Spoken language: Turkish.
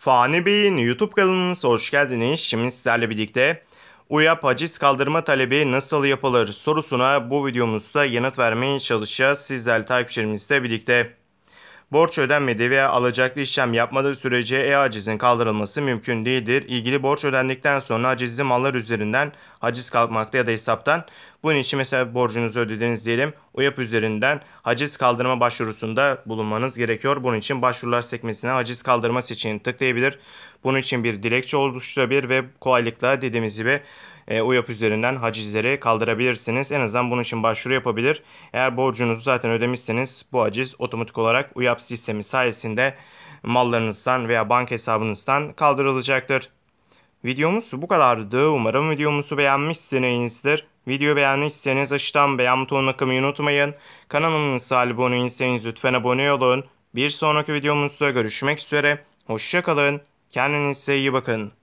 Fani Bey'in YouTube kanalınıza hoş geldiniz. Şimdi sizlerle birlikte UYAP haciz kaldırma talebi nasıl yapılır sorusuna bu videomuzda yanıt vermeye çalışacağız. Sizlerle takipçilerimizle birlikte borç ödenmedi veya alacaklı işlem yapmadığı sürece e-acizin kaldırılması mümkün değildir. İlgili borç ödendikten sonra acizli mallar üzerinden haciz kalkmakta ya da hesaptan. Bunun için mesela borcunuzu ödediniz diyelim. UYAP üzerinden haciz kaldırma başvurusunda bulunmanız gerekiyor. Bunun için başvurular sekmesine haciz kaldırması için tıklayabilir. Bunun için bir dilekçe oluşturabilir ve kolaylıkla dediğimiz gibi e, UYAP üzerinden hacizleri kaldırabilirsiniz. En azından bunun için başvuru yapabilir. Eğer borcunuzu zaten ödemişseniz bu haciz otomatik olarak UYAP sistemi sayesinde mallarınızdan veya banka hesabınızdan kaldırılacaktır. Videomuz bu kadardı. Umarım videomuzu beğenmişsinizdir. Video beğenmişseniz aşağıdan beğen butonuna kımayı unutmayın. Kanalımıza abone değilseniz lütfen abone olun. Bir sonraki videomuzda görüşmek üzere. Hoşçakalın. Kendinize iyi bakın.